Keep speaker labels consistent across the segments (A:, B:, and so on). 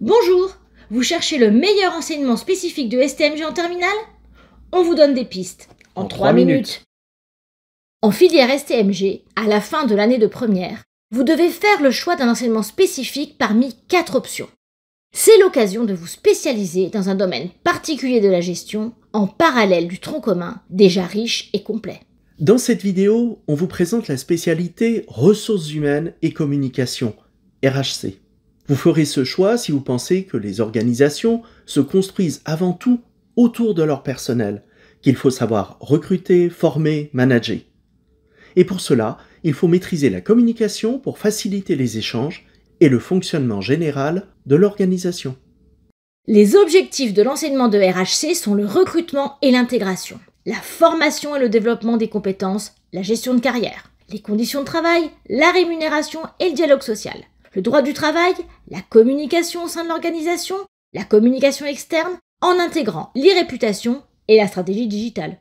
A: Bonjour, vous cherchez le meilleur enseignement spécifique de STMG en terminale On vous donne des pistes en, 3 minutes. En filière STMG, à la fin de l'année de première, vous devez faire le choix d'un enseignement spécifique parmi quatre options. C'est l'occasion de vous spécialiser dans un domaine particulier de la gestion en parallèle du tronc commun déjà riche et complet.
B: Dans cette vidéo, on vous présente la spécialité ressources humaines et communication, RHC. Vous ferez ce choix si vous pensez que les organisations se construisent avant tout autour de leur personnel, qu'il faut savoir recruter, former, manager. Et pour cela, il faut maîtriser la communication pour faciliter les échanges et le fonctionnement général de l'organisation.
A: Les objectifs de l'enseignement de RHC sont le recrutement et l'intégration, la formation et le développement des compétences, la gestion de carrière, les conditions de travail, la rémunération et le dialogue social, le droit du travail, la communication au sein de l'organisation, la communication externe, en intégrant l'irréputation et la stratégie digitale.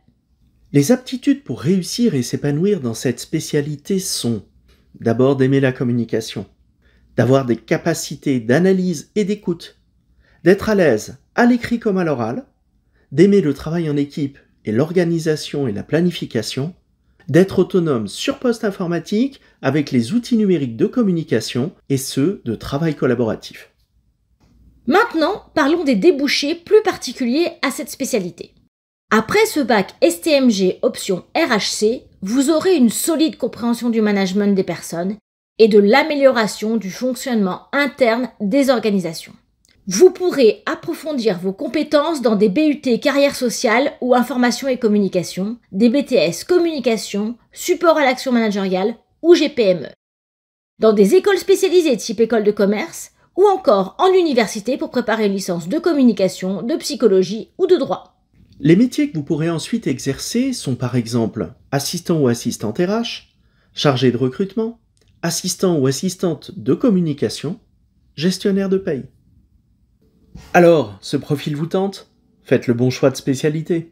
B: Les aptitudes pour réussir et s'épanouir dans cette spécialité sont d'abord d'aimer la communication, d'avoir des capacités d'analyse et d'écoute, d'être à l'aise à l'écrit comme à l'oral, d'aimer le travail en équipe et l'organisation et la planification, d'être autonome sur poste informatique avec les outils numériques de communication et ceux de travail collaboratif.
A: Maintenant, parlons des débouchés plus particuliers à cette spécialité. Après ce bac STMG option RHC, vous aurez une solide compréhension du management des personnes et de l'amélioration du fonctionnement interne des organisations. Vous pourrez approfondir vos compétences dans des BUT carrière sociale ou information et communication, des BTS communication, support à l'action managériale ou GPME. Dans des écoles spécialisées type école de commerce ou encore en université pour préparer une licence de communication, de psychologie ou de droit.
B: Les métiers que vous pourrez ensuite exercer sont par exemple assistant ou assistante RH, chargé de recrutement, assistant ou assistante de communication, gestionnaire de paye. Alors, ce profil vous tente Faites le bon choix de spécialité.